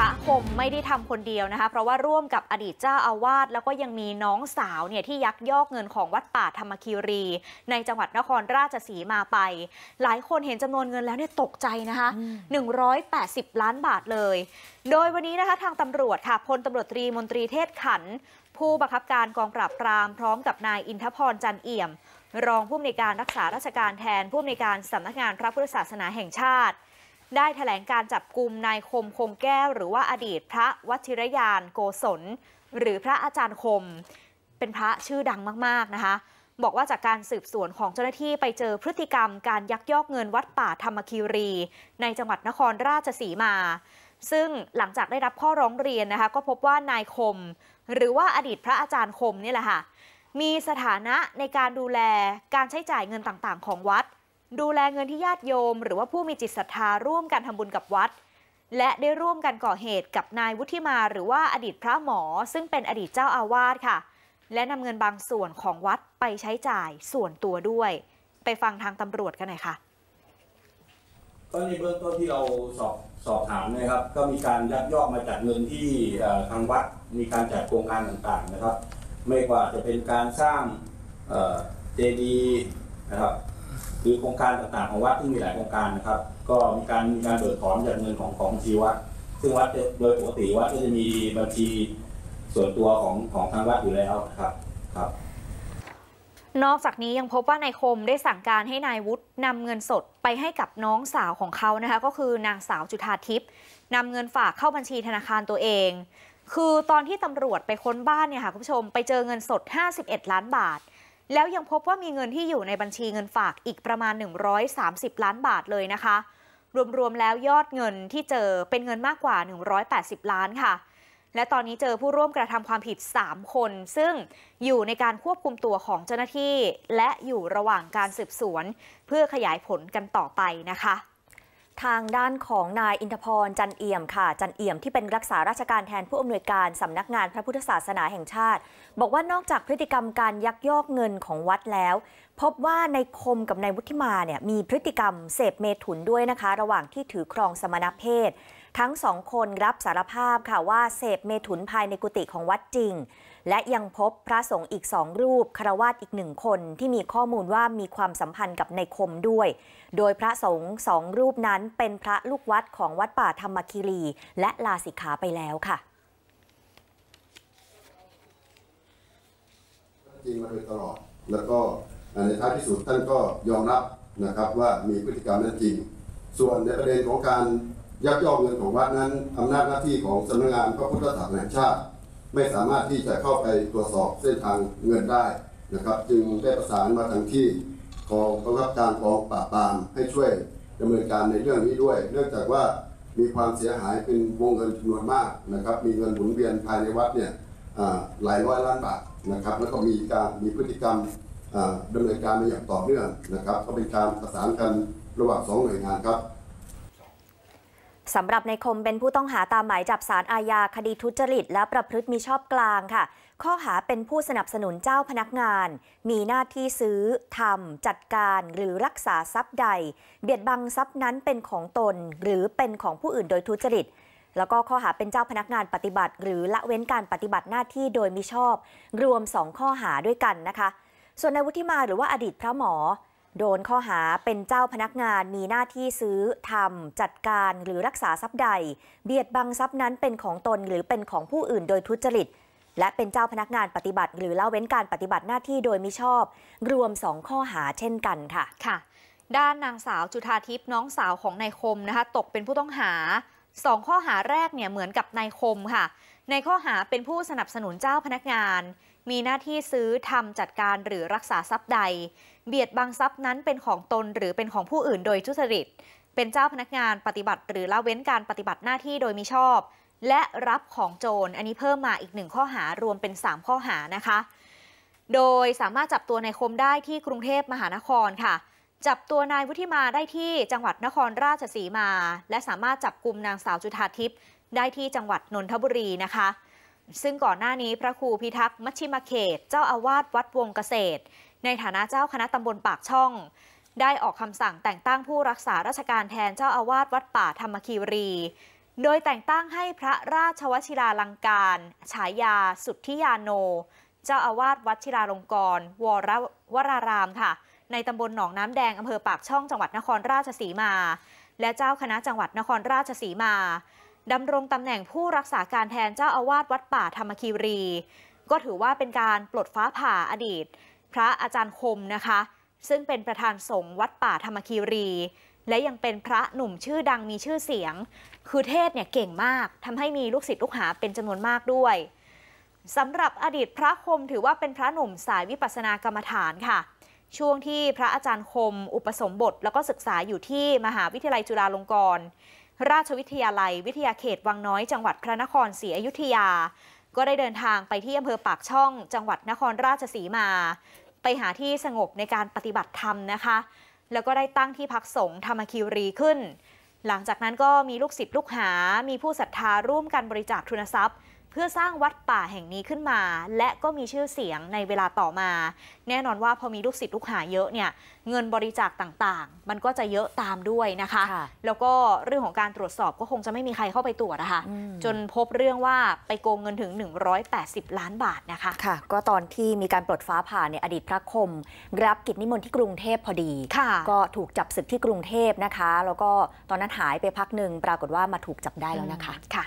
ระคมไม่ได้ทำคนเดียวนะคะเพราะว่าร่วมกับอดีตเจ้าอาวาสแล้วก็ยังมีน้องสาวเนี่ยที่ยักยอกเงินของวัดป่าธรรมคีรี ในจังหวัดนครราชสีมาไป หลายคนเห็นจำนวนเงินแล้วเนี่ยตกใจนะคะ180 ล้านบาทเลย โดยวันนี้นะคะทางตำรวจค่ะพลตำรวจตรีมนตรีเทศขัน ผู้บังคับการกองปราบปรามพร้อมกับนายอินทพรจันเอี่ยม รองผู้อำนวยการรักษาราชการแทน ผู้อำนวยการสำนักงานพระพุทธศาสนาแห่งชาติได้ถแถลงการจับกลุ่มนายคมคงแก้ว หรือว่าอดีตพระวชิรยาน โกศลหรือพระอาจารย์คม เป็นพระชื่อดังมาก ๆ นะคะบอกว่าจากการสืบสวนของเจ้าหน้าที่ไปเจอพฤติกรรมการยักยอกเงินวัดป่าธรรมคีรี ในจังหวัดนครราชสีมา ซึ่งหลังจากได้รับข้อร้องเรียน นะคะก็พบว่านายคมหรือว่าอดีตพระอาจารย์คมนี่แหละค่ะมีสถานะในการดูแลการใช้จ่ายเงินต่างๆ ของวัดดูแลเงินที่ญาติโยมหรือว่าผู้มีจิตศรัทธาร่วมกันทำบุญกับวัด และได้ร่วมกันก่อเหตุกับนายวุฒิมาหรือว่าอดีตพระหมอ ซึ่งเป็นอดีตเจ้าอาวาสค่ะ และนำเงินบางส่วนของวัดไปใช้จ่ายส่วนตัวด้วย ไปฟังทางตำรวจกันหน่อยค่ะก็ในเบื้องต้นที่เราสอบสอบถามนะครับ ก็มีการยักยอกมาจากเงินที่ทางวัดมีการจัดโครงการต่างๆนะครับ ไม่ว่าจะเป็นการสร้างเจดีย์นะครับคือโครงการต่างๆของวัดซึ่งมีหลายโครงการนะครับก็มีการมีการเบิกถอนจากเงินของของชีวัดซึ่งวัดโดยปกติวัดก็จะมีบัญชีส่วนตัวของของทางวัดอยู่แล้วครับครับนอกจากนี้ยังพบว่านายคมได้สั่งการให้นายวุฒินำเงินสดไปให้กับน้องสาวของเขานะคะก็คือนางสาวจุธาทิพย์นำเงินฝากเข้าบัญชีธนาคารตัวเอง คือตอนที่ตำรวจไปค้นบ้านเนี่ยค่ะคุณผู้ชม ไปเจอเงินสด 51 ล้านบาทแล้วยังพบว่ามีเงินที่อยู่ในบัญชีเงินฝากอีกประมาณ 130 ล้านบาทเลยนะคะ รวมๆแล้วยอดเงินที่เจอเป็นเงินมากกว่า 180 ล้านค่ะ และตอนนี้เจอผู้ร่วมกระทำความผิด 3 คน ซึ่งอยู่ในการควบคุมตัวของเจ้าหน้าที่ และอยู่ระหว่างการสืบสวนเพื่อขยายผลกันต่อไปนะคะทางด้านของนายอินทพร จันเอี่ยมค่ะ จันเอี่ยมที่เป็นรักษาราชการแทนผู้อำนวยการสำนักงานพระพุทธศาสนาแห่งชาติ บอกว่านอกจากพฤติกรรมการยักยอกเงินของวัดแล้ว พบว่าในคมกับนายวุฒิมาเนี่ยมีพฤติกรรมเสพเมถุนด้วยนะคะ ระหว่างที่ถือครองสมณเพศทั้งสองคนรับสารภาพค่ะว่าเสพเมถุนภายในกุฏิของวัดจริงและยังพบพระสงฆ์อีกสองรูปคารวาสอีกหนึ่งคนที่มีข้อมูลว่ามีความสัมพันธ์กับในคมด้วย โดยพระสงฆ์สองรูปนั้นเป็นพระลูกวัดของวัดป่าธรรมคีรี และลาสิกขาไปแล้วค่ะ จริงมาโดยตลอดแล้วก็ในท้ายที่สุดท่านก็ยอมรับนะครับว่ามีพฤติกรรมนั้นจริง ส่วนในประเด็นของการยักยอกเงินของวัดนั้นอำนาจหน้าที่ของสำนักงานพระพุทธศาสนาแห่งชาติไม่สามารถที่จะเข้าไปตรวจสอบเส้นทางเงินได้นะครับ จึงได้ประสานมาทางที่กองกองรับการกองปราบปรามให้ช่วยดำเนินการในเรื่องนี้ด้วย เนื่องจากว่ามีความเสียหายเป็นวงเงินจำนวนมากนะครับ มีเงินหมุนเวียนภายในวัดเนี่ยหลายร้อยล้านบาทนะครับ แล้วก็มีการมีพฤติกรรมดำเนินการมาอย่างต่อเนื่องนะครับ ก็เป็นการประสานกันระหว่างสองหน่วยงานครับสำหรับในคมเป็นผู้ต้องหาตามหมายจับสารอาญาคดีทุจริตและประพฤติมิชอบกลางค่ะ ข้อหาเป็นผู้สนับสนุนเจ้าพนักงาน มีหน้าที่ซื้อทำจัดการ หรือรักษาทรัพย์ใด เบียดบังทรัพย์นั้นเป็นของตน หรือเป็นของผู้อื่นโดยทุจริต แล้วก็ข้อหาเป็นเจ้าพนักงานปฏิบัติ หรือละเว้นการปฏิบัติหน้าที่โดยมิชอบ รวม 2 ข้อหาด้วยกันนะคะ ส่วนในวุฒิมาหรือว่าอดีตพระหมอโดนข้อหาเป็นเจ้าพนักงานมีหน้าที่ซื้อทำจัดการ หรือรักษาทรัพย์ใด เบียดบังทรัพย์นั้นเป็นของตน หรือเป็นของผู้อื่นโดยทุจริตและเป็นเจ้าพนักงานปฏิบัติหรือเล่าเว้นการปฏิบัติหน้าที่โดยมิชอบ รวม 2 ข้อหาเช่นกันค่ะค่ะ ด้านนางสาวจุธาทิพย์น้องสาวของนายคมนะคะ ตกเป็นผู้ต้องหา 2 ข้อหาแรกเนี่ยเหมือนกับนายคมค่ะในข้อหาเป็นผู้สนับสนุนเจ้าพนักงาน มีหน้าที่ซื้อทำจัดการหรือรักษาทรัพย์ใด เบียดบังทรัพย์นั้นเป็นของตนหรือเป็นของผู้อื่นโดยทุจริต เป็นเจ้าพนักงานปฏิบัติหรือละเว้นการปฏิบัติหน้าที่โดยมิชอบ และรับของโจรอันนี้เพิ่มมาอีกหนึ่งข้อหารวมเป็น 3 ข้อหานะคะ โดยสามารถจับตัวนายคมได้ที่กรุงเทพมหานครค่ะ จับตัวนายวุฒิมาได้ที่จังหวัดนครราชสีมา และสามารถจับกลุ่มนางสาวจุธาทิพย์ได้ที่จังหวัดนนทบุรีนะคะ ซึ่งก่อนหน้านี้พระครูพิทักษ์มัชชิมเขต เจ้า อาวาส วัดวงเกษตร ในฐานะเจ้าคณะตำบลปากช่อง ได้ออกคำสั่งแต่งตั้งผู้รักษาราชการแทนเจ้าอาวาส วัดป่าธรรมคีรี โดยแต่งตั้งให้พระราชวชิราลังการฉายา สุทธิยาโน เจ้าอาวาสวัดชิราลงกรวรวรารามค่ะ ในตำบลหนองน้ำแดงอำเภอปากช่องจังหวัดนครราชสีมา และเจ้าคณะจังหวัดนครราชสีมาดำรงตำแหน่งผู้รักษาการแทนเจ้าอาวาสวัดป่าธรรมคีรี ก็ถือว่าเป็นการปลดฟ้าผ่าอดีต พระอาจารย์คมนะคะ ซึ่งเป็นประธานสงฆ์วัดป่าธรรมคีรี และยังเป็นพระหนุ่มชื่อดังมีชื่อเสียง คือเทศเนี่ยเก่งมากทำให้มีลูกศิษย์ลูกหาเป็นจำนวนมากด้วยสำหรับอดีตพระคมถือว่าเป็นพระหนุ่มสายวิปัสสนากรรมฐานค่ะ ช่วงที่พระอาจารย์คม อุปสมบทแล้วก็ศึกษาอยู่ที่มหาวิทยาลัยจุฬาลงกรณ์ราชวิทยาลัยวิทยาเขตวังน้อยจังหวัดพระนครศรีอยุธยา ก็ได้เดินทางไปที่อำเภอปากช่อง จังหวัดนครราชสีมา ไปหาที่สงบในการปฏิบัติธรรมนะคะ แล้วก็ได้ตั้งที่พักสงฆ์ธรรมคิรีขึ้น หลังจากนั้นก็มีลูกศิษย์ลูกหา มีผู้ศรัทธาร่วมกันบริจาคทุนทรัพย์เพื่อสร้างวัดป่าแห่งนี้ขึ้นมา และก็มีชื่อเสียงในเวลาต่อมา แน่นอนว่าพอมีลูกศิษย์ลูกหาเยอะเนี่ย เงินบริจาคต่างๆ มันก็จะเยอะตามด้วยนะคะคะแล้วก็เรื่องของการตรวจสอบก็คงจะไม่มีใครเข้าไปตรวจนะคะจนพบเรื่องว่าไปโกงเงินถึง 180 ล้านบาทนะคะค่ะ ก็ตอนที่มีการปลดฟ้าผ่าในอดีตพระคม รับกิจนิมนต์ที่กรุงเทพพอดีก็ถูกจับศึกที่กรุงเทพนะคะ แล้วก็ตอนนั้นหายไปพักหนึ่งปรากฏว่ามาถูกจับได้แล้วนะคะค่ะ